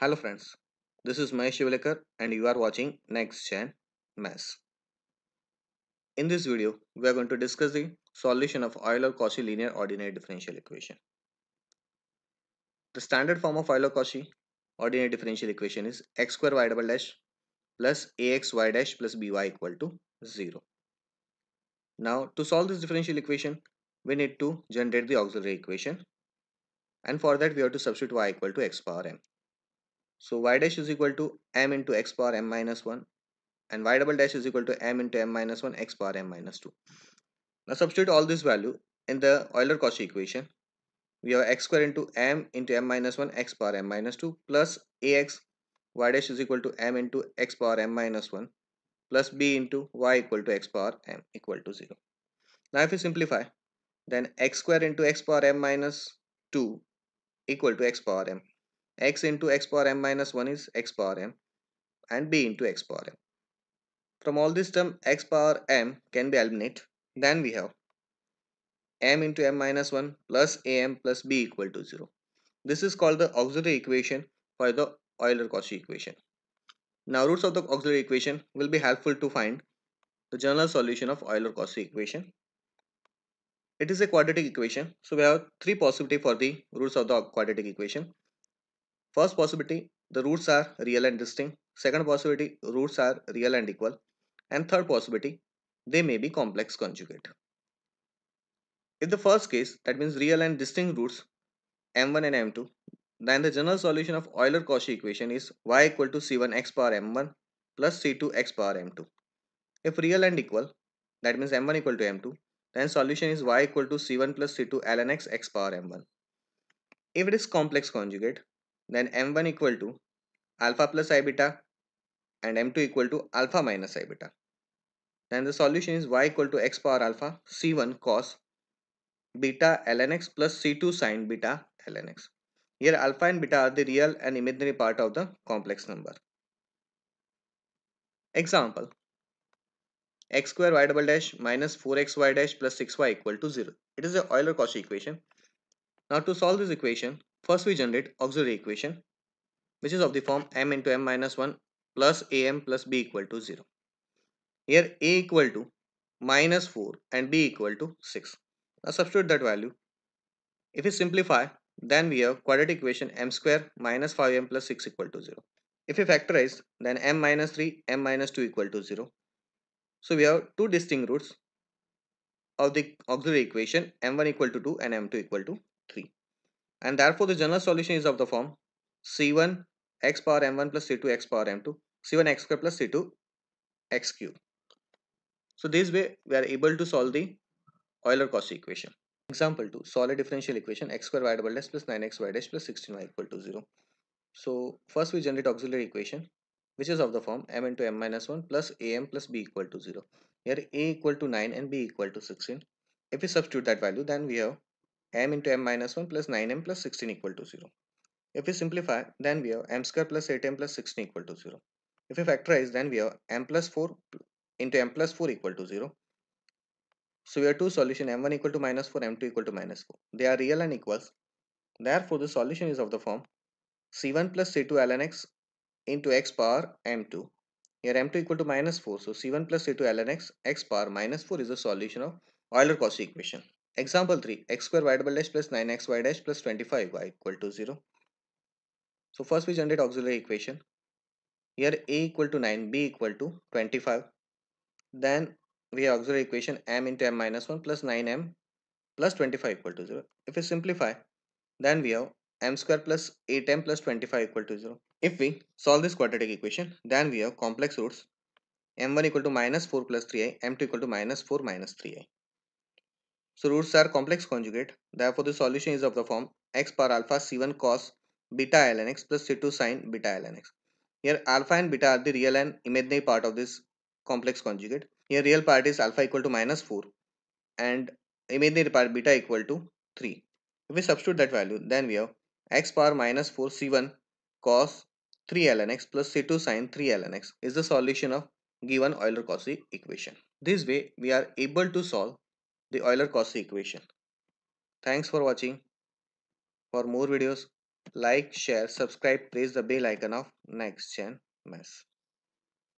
Hello friends, this is Mahesh Shivalekar and you are watching Next Gen Maths. In this video, we are going to discuss the solution of Euler-Cauchy linear ordinary differential equation. The standard form of Euler-Cauchy ordinary differential equation is x square y double dash plus axy dash plus by equal to 0. Now to solve this differential equation, we need to generate the auxiliary equation and for that we have to substitute y equal to x power m so y dash is equal to m into x power m minus 1 and y double dash is equal to m into m minus 1 x power m minus 2. Now substitute all this value in the Euler-Cauchy equation. We have x square into m into m minus 1 x power m minus 2 plus ax y dash is equal to m into x power m minus 1 plus b into y equal to x power m equal to 0. Now if you simplify then x square into x power m minus 2 equal to x power m x into x power m minus 1 is x power m and b into x power m. From all this term x power m can be eliminated. Then we have m into m minus 1 plus am plus b equal to 0. This is called the auxiliary equation for the Euler-Cauchy equation. Now roots of the auxiliary equation will be helpful to find the general solution of Euler-Cauchy equation. It is a quadratic equation so we have three possibility for the roots of the quadratic equation. First possibility, the roots are real and distinct. Second possibility, roots are real and equal. And third possibility, they may be complex conjugate. In the first case, that means real and distinct roots m1 and m2, then the general solution of Euler-Cauchy equation is y equal to c1 x power m1 plus c2 x power m2. If real and equal, that means m1 equal to m2, then solution is y equal to c1 plus c2 ln x x power m1. If it is complex conjugate, then m1 equal to alpha plus i beta and m2 equal to alpha minus i beta and the solution is y equal to x power alpha c1 cos beta ln x plus c2 sine beta ln x here alpha and beta are the real and imaginary part of the complex number example x square y double dash minus 4xy dash plus 6y equal to 0 it is a euler cauchy equation now to solve this equation First we generate auxiliary equation which is of the form m into m minus 1 plus am plus b equal to 0. Here a equal to minus 4 and b equal to 6. Now substitute that value. If we simplify then we have quadratic equation m square minus 5m plus 6 equal to 0. If we factorize then m minus 3 m minus 2 equal to 0. So we have two distinct roots of the auxiliary equation m1 equal to 2 and m2 equal to 3 and therefore the general solution is of the form c1 x power m1 plus c2 x power m2 c1 x square plus c2 x cube so this way we are able to solve the Euler Cauchy equation example 2 solve a differential equation x square y double dash plus 9x y dash plus 16y equal to 0 so first we generate auxiliary equation which is of the form m into m minus 1 plus am plus b equal to 0 here a equal to 9 and b equal to 16 if we substitute that value then we have m into m minus 1 plus 9m plus 16 equal to 0. If we simplify, then we have m square plus 8m plus 16 equal to 0. If we factorize, then we have m plus 4 into m plus 4 equal to 0. So we have two solutions m1 equal to minus 4, m2 equal to minus 4. They are real and equals. Therefore, the solution is of the form c1 plus c2 ln x into x power m2. Here m2 equal to minus 4. So c1 plus c2 ln x x power minus 4 is the solution of Euler-Cauchy equation. Example 3 x square y double dash plus 9x y dash plus 25 y equal to 0. So first we generate auxiliary equation. Here a equal to 9 b equal to 25. Then we have auxiliary equation m into m minus 1 plus 9m plus 25 equal to 0. If we simplify then we have m square plus 8m plus 25 equal to 0. If we solve this quadratic equation then we have complex roots m1 equal to minus 4 plus 3i m2 equal to minus 4 minus 3i. So roots are complex conjugate. Therefore, the solution is of the form x power alpha c1 cos beta ln x plus c2 sin beta ln x. Here alpha and beta are the real and imaginary part of this complex conjugate. Here real part is alpha equal to minus 4 and imaginary part beta equal to 3. If we substitute that value then we have x power minus 4 c1 cos 3 ln x plus c2 sin 3 ln x is the solution of given Euler-Cauchy equation. This way we are able to solve the Euler-Cauchy equation. Thanks for watching. For more videos, like, share, subscribe, press the bell icon of next gen mess.